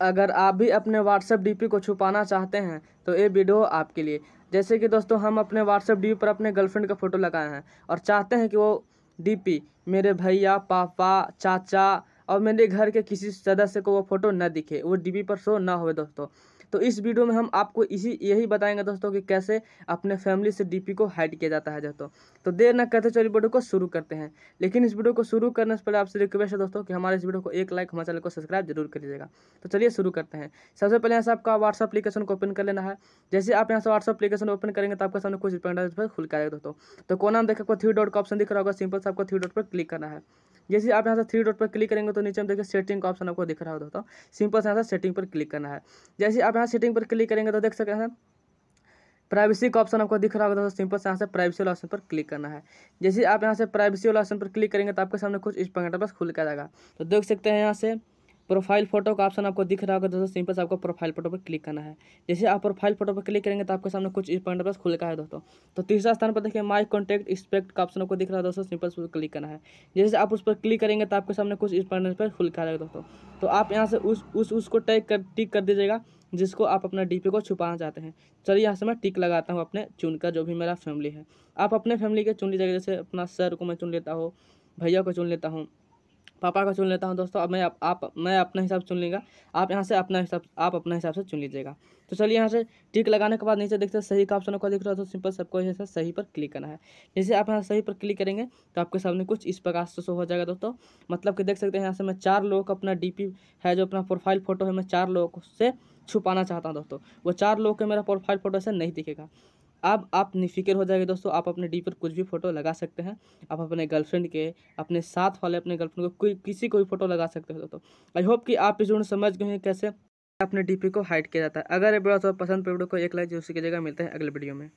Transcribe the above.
अगर आप भी अपने व्हाट्सएप डी को छुपाना चाहते हैं तो ये वीडियो आपके लिए जैसे कि दोस्तों हम अपने व्हाट्सएप डी पर अपने गर्लफ्रेंड का फ़ोटो लगाए हैं और चाहते हैं कि वो डी मेरे भैया पापा चाचा और मेरे घर के किसी सदस्य को वो फ़ोटो ना दिखे वो डीबी पर शो ना हो दोस्तों तो इस वीडियो में हम आपको इसी यही बताएंगे दोस्तों कि कैसे अपने फैमिली से डीपी को हाइड किया जाता है दोस्तों तो देर ना करते चलिए वीडियो को शुरू करते हैं लेकिन इस वीडियो को शुरू करने से पहले आपसे रिक्वेस्ट है दोस्तों कि हमारे इस वीडियो को एक लाइक हमारे चैनल को सब्सक्राइब जरूर लीजिएगा तो चलिए शुरू करते हैं सबसे पहले यहाँ से आपका व्हाट्सअप अपलीकेशन को ओपन कर लेना है जैसे आप यहाँ से व्हाट्सअप अपलीकेशन ओपन करेंगे तो आपके सामने कुछ खुल कर आएगा दोस्तों तो कोना देखा थ्री डॉट का ऑप्शन दिख रहा होगा सिंपल से आपको थ्री डॉट पर क्लिक करना है जैसे आप यहाँ से थ्री डॉट पर क्लिक करेंगे तो नीचे में देखिए सेटिंग का ऑप्शन आपको दिख रहा होता है सिंपल तो से यहाँ से सेटिंग पर क्लिक करना है जैसे आप यहाँ सेटिंग पर क्लिक करेंगे तो देख सकते हैं प्राइवेसी का ऑप्शन आपको दिख रहा होगा तो सिंपल से यहाँ से प्राइवेसी वाला ऑप्शन पर क्लिक करना है जैसे आप यहाँ से प्राइवेसी वाला ऑप्शन पर क्लिक करेंगे तो आपके सामने कुछ इस पंखा बस खुल कर जाएगा तो देख सकते हैं यहाँ से प्रोफाइल फोटो का ऑप्शन आपको दिख रहा होगा दोस्तों सिंपल से आपको प्रोफाइल फोटो पर क्लिक करना है जैसे आप प्रोफाइल फोटो पर क्लिक करेंगे तो आपके सामने कुछ इस पॉइंट खुल का है दोस्तों तो तीसरा स्थान पर देखिए माई कॉन्टैक्ट एक्सपेक्ट का ऑप्शन आपको दिख रहा है दोस्तों सिंपल से क्लिक करना है जैसे आप उस पर क्लिक करेंगे तो आपके सामने कुछ इस पॉइंट पर का है दोस्तों तो आप यहाँ से उस उस उसको टैग कर टिक कर दीजिएगा जिसको आप अपना डीपी को छुपाना चाहते हैं चलिए यहाँ से मैं टिक लगाता हूँ अपने चुन का जो भी मेरा फैमिली है आप अपने फैमिली के चुन लीजिएगा जैसे अपना सर को मैं चुन लेता हूँ भैया को चुन लेता हूँ पापा का चुन लेता हूँ दोस्तों अब मैं आप, आप मैं अपना हिसाब चुन लेंगे आप यहाँ से अपना हिसाब आप अपने हिसाब से चुन लीजिएगा तो चलिए यहाँ से टिक लगाने के बाद नीचे देखते हैं सही का ऑप्शन होगा दिख रहा है तो सिंपल सबको यहाँ से सही पर क्लिक करना है जैसे आप यहाँ सही पर क्लिक करेंगे तो आपके सामने कुछ इस प्रकार से शो हो जाएगा दोस्तों मतलब कि देख सकते हैं यहाँ से मैं चार लोगों का अपना डी है जो अपना प्रोफाइल फोटो है मैं चार लोगों से छुपाना चाहता हूँ दोस्तों वो चार लोग के मेरा प्रोफाइल फोटो ऐसे नहीं दिखेगा अब आप निफिक्र हो जाएंगे दोस्तों आप अपने डी पर कुछ भी फ़ोटो लगा सकते हैं आप अपने गर्लफ्रेंड के अपने साथ वाले अपने गर्लफ्रेंड को कोई किसी को भी फ़ोटो लगा सकते हो दोस्तों आई होप कि आप इस वीडियो समझ गए हैं कैसे अपने डीपी को हाइड किया जाता है अगर ये वीडियो तो पसंद पर वीडियो को एक लाइक जरूर की जगह मिलते हैं अगले वीडियो में